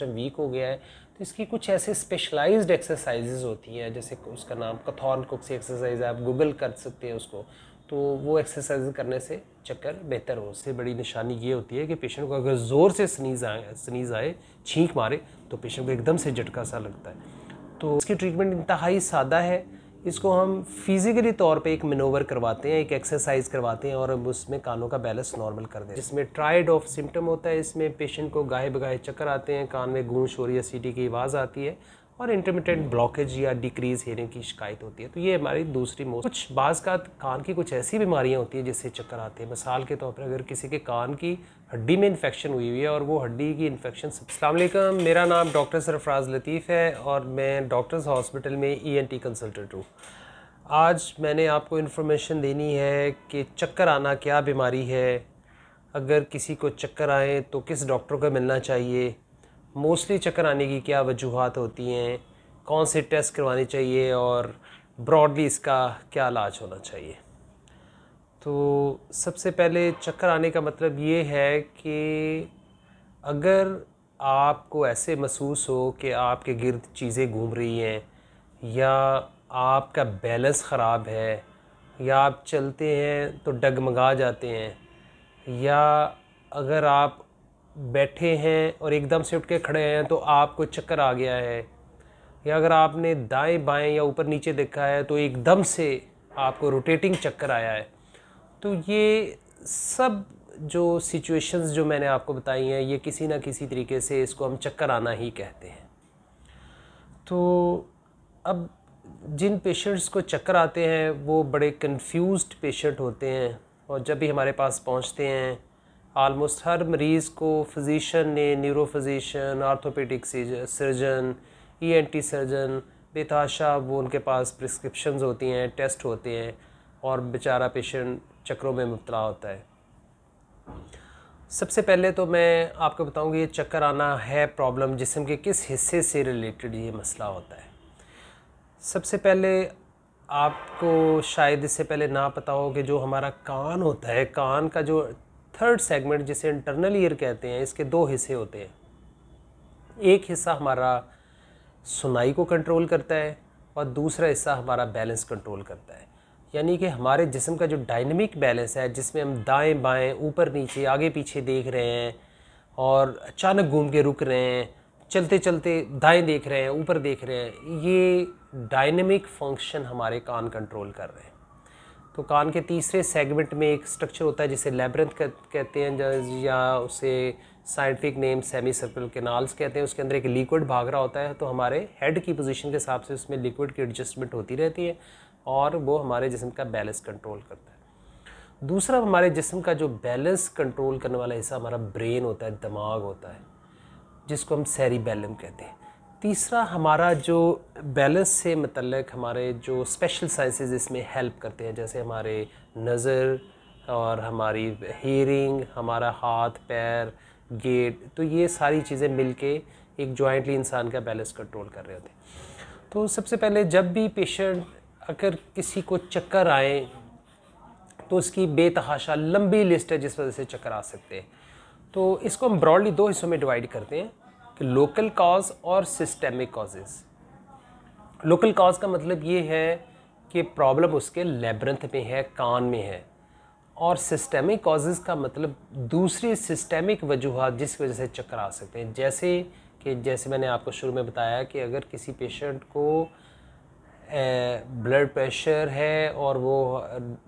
system weak हो गया है तो इसकी कुछ ऐसे स्पेशलाइज्ड एक्सरसाइजेज होती हैं जैसे उसका नाम कथॉर्न से एक्सरसाइज आप गूगल कर सकते हैं उसको तो वो एक्सरसाइज करने से चक्कर बेहतर हो उससे बड़ी निशानी ये होती है कि पेशेंट को अगर ज़ोर से स्नीज आए स्नीज आए छींक मारे तो पेशेंट को एकदम से झटका सा लगता है तो इसकी ट्रीटमेंट इंतहाई सादा है इसको हम फिज़िकली तौर पे एक मिनोवर करवाते हैं एक एक्सरसाइज करवाते हैं और उसमें कानों का बैलेंस नॉर्मल कर दें जिसमें ट्राइड ऑफ सिम्टम होता है इसमें पेशेंट को गाहे बगाहे चक्कर आते हैं कान में गूंज हो रही है सीटी की आवाज़ आती है और इंटरमीडियट ब्लॉकेज या डिक्रीज हेयरिंग की शिकायत होती है तो ये हमारी दूसरी मोस्ट कुछ बाज़ का कान की कुछ ऐसी बीमारियाँ होती हैं जिससे चक्कर आते हैं मिसाल के तौर तो पर अगर किसी के कान की हड्डी में इन्फेक्शन हुई हुई है और वो हड्डी की इन्फेक्शन अलमेकम मेरा नाम डॉक्टर सरफराज लतीफ़ है और मैं डॉक्टर्स हॉस्पिटल में ई एन टी कंसल्टेंट हूँ आज मैंने आपको इन्फॉर्मेशन देनी है कि चक्कर आना क्या बीमारी है अगर किसी को चक्कर आए तो किस डॉक्टर को मिलना चाहिए मोस्टली चक्कर आने की क्या वजूहत होती हैं कौन से टेस्ट करवाने चाहिए और ब्रॉडली इसका क्या इलाज होना चाहिए तो सबसे पहले चक्कर आने का मतलब ये है कि अगर आपको ऐसे महसूस हो कि आपके गिरद चीज़ें घूम रही हैं या आपका बैलेंस ख़राब है या आप चलते हैं तो डगमगा जाते हैं या अगर आप बैठे हैं और एकदम से उठ के खड़े हैं तो आपको चक्कर आ गया है या अगर आपने दाएं बाएं या ऊपर नीचे देखा है तो एकदम से आपको रोटेटिंग चक्कर आया है तो ये सब जो सिचुएशंस जो मैंने आपको बताई हैं ये किसी ना किसी तरीके से इसको हम चक्कर आना ही कहते हैं तो अब जिन पेशेंट्स को चक्कर आते हैं वो बड़े कंफ्यूज्ड पेशेंट होते हैं और जब भी हमारे पास पहुंचते हैं आलमोस्ट हर मरीज़ को फिज़िशन ने neuro physician orthopaedic surgeon E N T surgeon बेताशा वो उनके पास प्रिस्क्रिप्शन होती हैं टेस्ट होते हैं और बेचारा पेशेंट चक्रों में मुबला होता है सबसे पहले तो मैं आपको बताऊंगी ये चक्कर आना है प्रॉब्लम जिसम के किस हिस्से से रिलेटेड ये मसला होता है सबसे पहले आपको शायद इससे पहले ना पता हो कि जो हमारा कान होता है कान का जो थर्ड सेगमेंट जिसे इंटरनल ईयर कहते हैं इसके दो हिस्से होते हैं एक हिस्सा हमारा सुनाई को कंट्रोल करता है और दूसरा हिस्सा हमारा बैलेंस कंट्रोल करता है यानी कि हमारे जिसम का जो डायनमिक बैलेंस है जिसमें हम दाएं बाएं ऊपर नीचे आगे पीछे देख रहे हैं और अचानक घूम के रुक रहे हैं चलते चलते दाएं देख रहे हैं ऊपर देख रहे हैं ये डायनेमिक फंक्शन हमारे कान कंट्रोल कर रहे हैं तो कान के तीसरे सेगमेंट में एक स्ट्रक्चर होता है जिसे लेबरेंथ कहते हैं या उसे scientific name semi circle canals कहते हैं उसके अंदर एक लिक्विड भाग रहा होता है तो हमारे हेड की पोजीशन के हिसाब से उसमें लिक्विड की एडजस्टमेंट होती रहती है और वो हमारे जिसम का बैलेंस कंट्रोल करता है दूसरा हमारे जिसम का जो बैलेंस कंट्रोल करने वाला हिस्सा हमारा ब्रेन होता है दिमाग होता है जिसको हम सैरी कहते हैं तीसरा हमारा जो बैलेंस से मतलब हमारे जो स्पेशल साइंसेज इसमें हेल्प करते हैं जैसे हमारे नज़र और हमारी हियरिंग हमारा हाथ पैर गेट तो ये सारी चीज़ें मिलके एक जॉइंटली इंसान का बैलेंस कंट्रोल कर रहे होते हैं तो सबसे पहले जब भी पेशेंट अगर किसी को चक्कर आए तो उसकी बेतहाशा लंबी लिस्ट है जिस वजह से चक्कर आ सकते हैं तो इसको हम ब्रॉडली दो हिस्सों में डिवाइड करते हैं लोकल काज और सिस्टेमिक काजेज लोकल काज का मतलब ये है कि प्रॉब्लम उसके लेबरथ में है कान में है और सिस्टेमिक काजेज का मतलब दूसरी सिस्टेमिक वजूहत जिस वजह से चक्कर आ सकते हैं जैसे कि जैसे मैंने आपको शुरू में बताया कि अगर किसी पेशेंट को ब्लड प्रेशर है और वो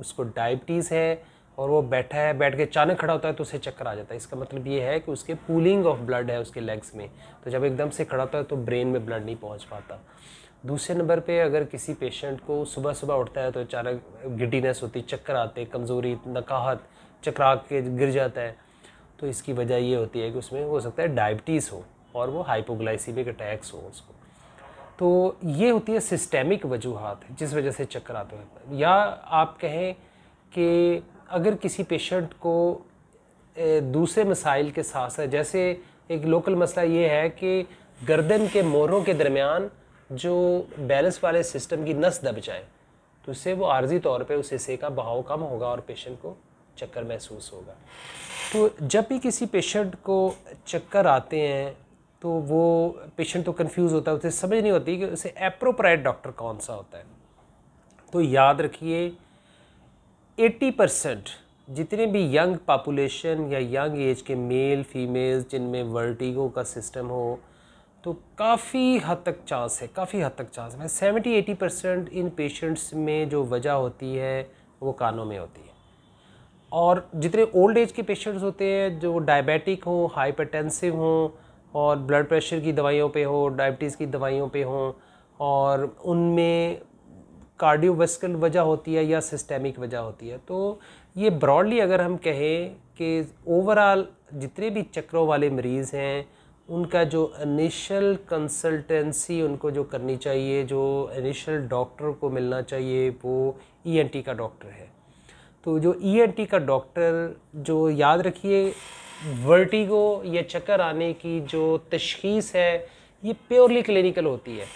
उसको डायबिटीज़ है और वो बैठा है बैठ के अचानक खड़ा होता है तो उसे चक्कर आ जाता है इसका मतलब ये है कि उसके पूलिंग ऑफ ब्लड है उसके लेग्स में तो जब एकदम से खड़ा होता है तो ब्रेन में ब्लड नहीं पहुंच पाता दूसरे नंबर पे अगर किसी पेशेंट को सुबह सुबह उठता है तो अचानक गिडीनेस होती चक्कर आते कमज़ोरी नकाहत चकरा के गिर जाता है तो इसकी वजह ये होती है कि उसमें हो सकता है डायबिटीज़ हो और वो हाइपोग्लाइसीमिक अटैक्स हो उसको तो ये होती है सिस्टेमिक वजूहत जिस वजह से चक्कर आते हैं या आप कहें कि अगर किसी पेशेंट को दूसरे मसाइल के साथ साथ जैसे एक लोकल मसला ये है कि गर्दन के मोरों के दरमियान जो बैलेंस वाले सिस्टम की नस दब जाए तो उससे वो आर्जी तौर पे उस हिस्से का बहाव कम होगा और पेशेंट को चक्कर महसूस होगा तो जब भी किसी पेशेंट को चक्कर आते हैं तो वो पेशेंट तो कंफ्यूज होता है उसे समझ नहीं होती कि उसे अप्रोप्राइट डॉक्टर कौन सा होता है तो याद रखिए 80 परसेंट जितने भी यंग पापुलेशन या यंग एज के मेल फीमेल जिनमें वर्टिगो का सिस्टम हो तो काफ़ी हद तक चांस है काफ़ी हद तक चांस है सेवेंटी एटी परसेंट इन पेशेंट्स में जो वजह होती है वो कानों में होती है और जितने ओल्ड एज के पेशेंट्स होते हैं जो डायबिटिक हो हाइपरटेंसिव हों और ब्लड प्रेशर की दवाइयों पे हो डायबिटीज़ की दवाइयों पे हों और उनमें कार्डियोवेस्कुलर वजह होती है या सिस्टेमिक वजह होती है तो ये ब्रॉडली अगर हम कहें कि ओवरऑल जितने भी चक्रों वाले मरीज़ हैं उनका जो इनिशियल कंसल्टेंसी उनको जो करनी चाहिए जो इनिशियल डॉक्टर को मिलना चाहिए वो ईएनटी e का डॉक्टर है तो जो ईएनटी e का डॉक्टर जो याद रखिए वर्टिगो या चक्कर आने की जो तशखीस है ये प्योरली क्लिनिकल होती है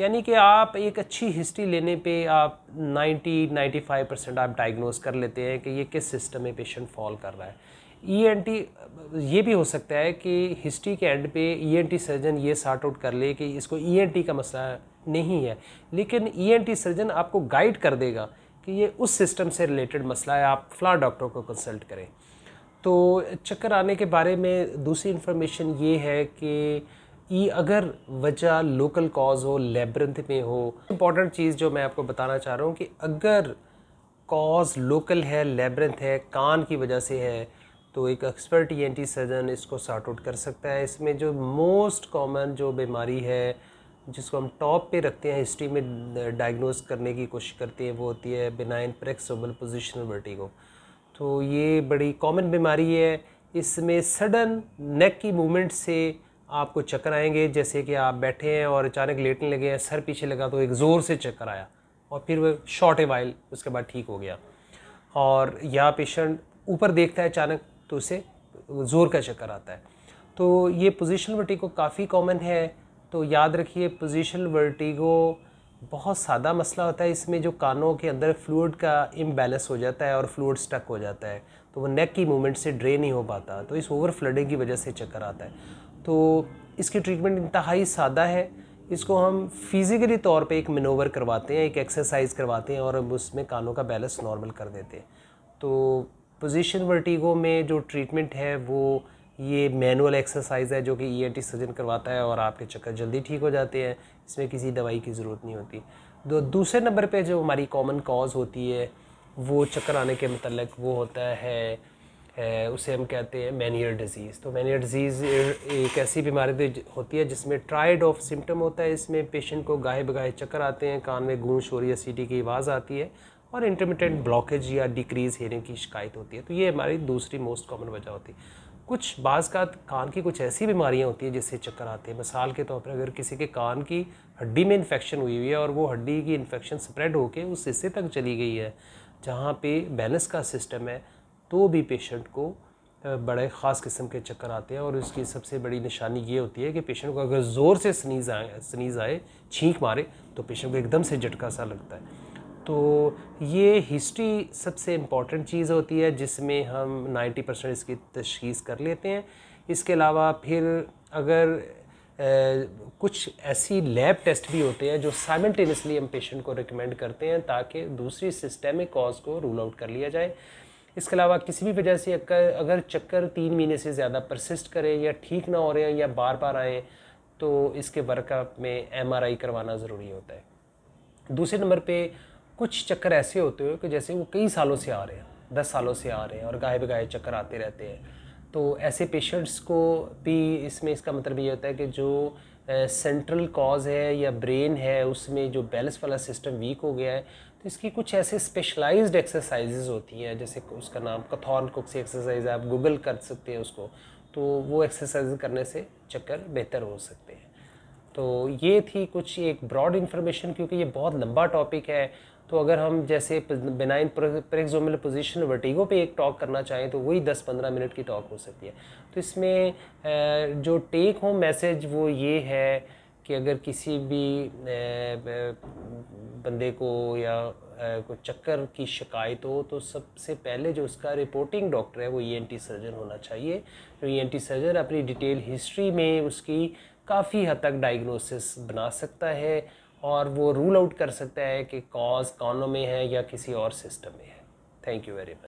यानी कि आप एक अच्छी हिस्ट्री लेने पे आप 90 95 परसेंट आप डायग्नोज कर लेते हैं कि ये किस सिस्टम में पेशेंट फॉल कर रहा है ई एन टी ये भी हो सकता है कि हिस्ट्री के एंड पे ई एन टी सर्जन ये सार्ट आउट कर ले कि इसको ई एन टी का मसला नहीं है लेकिन ई एन टी सर्जन आपको गाइड कर देगा कि ये उस सिस्टम से रिलेटेड मसला है आप फ्ला डॉक्टर को कंसल्ट करें तो चक्कर आने के बारे में दूसरी इन्फॉर्मेशन ये है कि ये अगर वजह लोकल कॉज हो लेबरंथ में हो इम्पॉर्टेंट चीज़ जो मैं आपको बताना चाह रहा हूँ कि अगर कॉज लोकल है लेबरंथ है कान की वजह से है तो एक एक्सपर्ट ई सर्जन इसको सॉर्ट आउट कर सकता है इसमें जो मोस्ट कॉमन जो बीमारी है जिसको हम टॉप पे रखते हैं हिस्ट्री में डायग्नोज करने की कोशिश करते हैं वो होती है बिनाइन प्रेक्सोबल पोजिशनल वर्टिगो तो ये बड़ी कॉमन बीमारी है इसमें सडन नेक की मूवमेंट से आपको चक्कर आएंगे जैसे कि आप बैठे हैं और अचानक लेटने लगे हैं सर पीछे लगा तो एक ज़ोर से चक्कर आया और फिर वह शॉर्ट ए वाइल उसके बाद ठीक हो गया और या पेशेंट ऊपर देखता है अचानक तो उसे ज़ोर का चक्कर आता है तो ये पोजिशनल वर्टिगो काफ़ी कॉमन है तो याद रखिए पोजिशनल वर्टिगो बहुत सादा मसला होता है इसमें जो कानों के अंदर फ्लूड का इम्बैलेंस हो जाता है और फ्लूड स्टक हो जाता है तो वो नेक की मूवमेंट से ड्रेन नहीं हो पाता तो इस ओवर फ्लडिंग की वजह से चक्कर आता है तो इसकी ट्रीटमेंट इंतहाई सादा है इसको हम फिज़िकली तौर पे एक मनोवर करवाते हैं एक एक्सरसाइज करवाते हैं और हम उसमें कानों का बैलेंस नॉर्मल कर देते हैं तो पोजीशन वर्टिगो में जो ट्रीटमेंट है वो ये मैनुअल एक्सरसाइज है जो कि ई e सर्जन करवाता है और आपके चक्कर जल्दी ठीक हो जाते हैं इसमें किसी दवाई की ज़रूरत नहीं होती दो दूसरे नंबर पे जो हमारी कॉमन कॉज होती है वो चक्कर आने के मतलब वो होता है उसे हम कहते हैं मैनियर डिज़ीज़ तो मैनियर डिज़ीज़ एक ऐसी बीमारी होती है जिसमें ट्राइड ऑफ सिम्टम होता है इसमें पेशेंट को गाहे बगाहे चक्कर आते हैं कान में गूंज हो रही है सीटी की आवाज़ आती है और इंटरमीडियट ब्लॉकेज या डिक्रीज़ हेयरिंग की शिकायत होती है तो ये हमारी दूसरी मोस्ट कॉमन वजह होती है कुछ बाज़ का कान की कुछ ऐसी बीमारियाँ होती हैं जिससे चक्कर आते हैं मिसाल के तौर पर अगर किसी के कान की हड्डी में इन्फेक्शन हुई हुई है और वो हड्डी की इन्फेक्शन स्प्रेड होकर उस हिस्से तक चली गई है जहाँ पे बैलेंस का सिस्टम है तो भी पेशेंट को बड़े ख़ास किस्म के चक्कर आते हैं और इसकी सबसे बड़ी निशानी ये होती है कि पेशेंट को अगर ज़ोर से स्नीज़ आए स्नीज़ आए छींक मारे तो पेशेंट को एकदम से झटका सा लगता है तो ये हिस्ट्री सबसे इम्पॉर्टेंट चीज़ होती है जिसमें हम 90 परसेंट इसकी तशीस कर लेते हैं इसके अलावा फिर अगर ए, कुछ ऐसी लैब टेस्ट भी होते हैं जो साइमल्टेनियसली हम पेशेंट को रिकमेंड करते हैं ताकि दूसरी सिस्टेमिक कॉज को रूल आउट कर लिया जाए इसके अलावा किसी भी वजह से अगर चक्कर तीन महीने से ज़्यादा परसिस्ट करें या ठीक ना हो रहे हैं या बार बार आए तो इसके वर्कअप में एम करवाना ज़रूरी होता है दूसरे नंबर पर कुछ चक्कर ऐसे होते हो कि जैसे वो कई सालों से आ रहे हैं दस सालों से आ रहे हैं और गाय बगाए चक्कर आते रहते हैं तो ऐसे पेशेंट्स को भी इसमें इसका मतलब ये होता है कि जो सेंट्रल कॉज है या ब्रेन है उसमें जो बैलेंस वाला सिस्टम वीक हो गया है तो इसकी कुछ ऐसे स्पेशलाइज्ड एक्सरसाइजेज होती हैं जैसे उसका नाम कथॉन से एक्सरसाइज आप गूगल कर सकते हैं उसको तो वो एक्सरसाइज करने से चक्कर बेहतर हो सकते हैं तो ये थी कुछ एक ब्रॉड इन्फॉर्मेशन क्योंकि ये बहुत लंबा टॉपिक है तो अगर हम जैसे बेनाइन प्रेक्सोमल पोजिशन वर्टिगो पे एक टॉक करना चाहें तो वही 10-15 मिनट की टॉक हो सकती है तो इसमें जो टेक होम मैसेज वो ये है कि अगर किसी भी बंदे को या को चक्कर की शिकायत हो तो सबसे पहले जो उसका रिपोर्टिंग डॉक्टर है वो ई e सर्जन होना चाहिए जो ई सर्जन अपनी डिटेल हिस्ट्री में उसकी काफ़ी हद तक डायग्नोसिस बना सकता है और वो रूल आउट कर सकता है कि कॉज कानों में है या किसी और सिस्टम में है थैंक यू वेरी मच